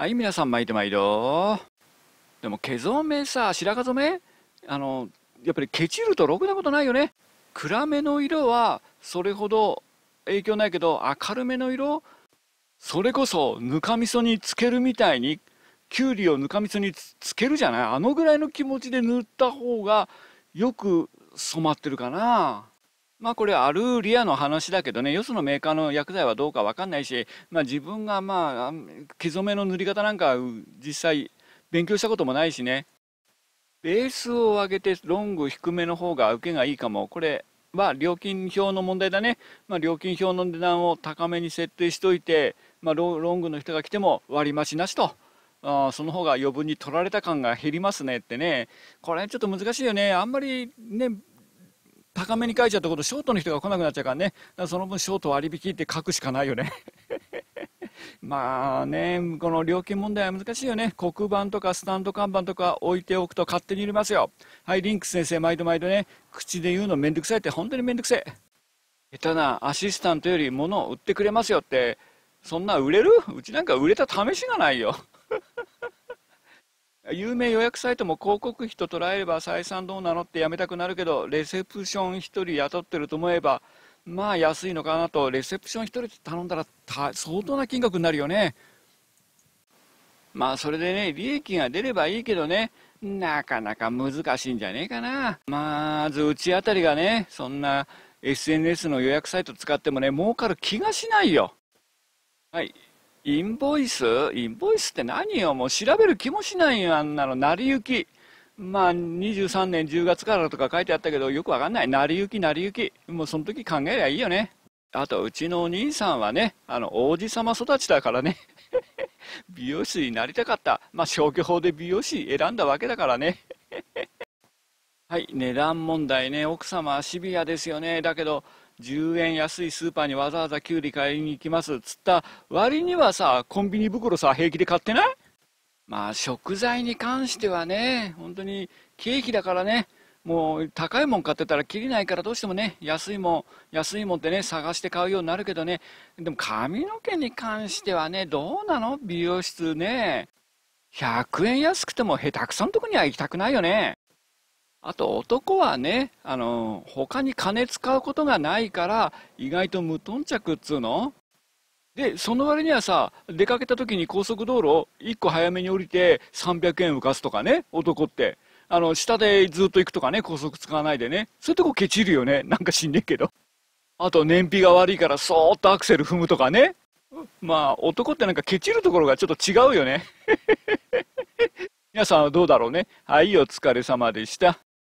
はい、皆さん、毎度毎度。でも、毛染めさ、白髪染めあの、やっぱりケチるとろくなことないよね。暗めの色は、それほど影響ないけど、明るめの色それこそ、ぬかみそにつけるみたいに、きゅうりをぬかみそにつけるじゃないあのぐらいの気持ちで塗った方が、よく染まってるかな。まあこれアルリアの話だけどねよそのメーカーの薬剤はどうか分かんないし、まあ、自分がまあ毛染めの塗り方なんか実際勉強したこともないしねベースを上げてロング低めの方が受けがいいかもこれは料金表の問題だね、まあ、料金表の値段を高めに設定しておいて、まあ、ロングの人が来ても割増しなしと。あその方が余分に取られた感が減りますねってねこれちょっと難しいよねあんまりね高めに書いちゃったことショートの人が来なくなっちゃうからねだからその分ショート割引って書くしかないよね まあねこの料金問題は難しいよね黒板とかスタンド看板とか置いておくと勝手に入れますよはいリンクス先生毎度毎度ね口で言うのめんどくさいって本当にめんどくせえ下手なアシスタントより物を売ってくれますよってそんな売れるうちなんか売れた試しがないよ有名予約サイトも広告費と捉えれば採算どうなのってやめたくなるけどレセプション1人雇ってると思えばまあ安いのかなとレセプション1人頼んだら相当な金額になるよねまあそれでね利益が出ればいいけどねなかなか難しいんじゃねえかなまずうちあたりがねそんな SNS の予約サイト使ってもね儲かる気がしないよはいインボイスインボイスって何よもう調べる気もしないよあんなの成り行きまあ23年10月からとか書いてあったけどよくわかんない成り行き成り行きもうその時考えりゃいいよねあとうちのお兄さんはねあの王子様育ちだからね 美容師になりたかったまあ消去法で美容師選んだわけだからねはい値段問題ね奥様はシビアですよねだけど10円安いスーパーにわざわざきゅうり買いに行きますつった割にはさコンビニ袋さ平気で買ってないまあ食材に関してはね本当に経費だからねもう高いもん買ってたらきりないからどうしてもね安いもん安いもんってね探して買うようになるけどねでも髪の毛に関してはねどうなの美容室ね100円安くても下手くそんとこには行きたくないよねあと男はね、あの、他に金使うことがないから、意外と無頓着っつうので、その割にはさ、出かけた時に高速道路1個早めに降りて300円浮かすとかね、男って。あの、下でずっと行くとかね、高速使わないでね。そういうとこケチるよね。なんかしんねえけど。あと、燃費が悪いからそーっとアクセル踏むとかね。まあ、男ってなんかケチるところがちょっと違うよね。皆さんはどうだろうね。はい、お疲れ様でした。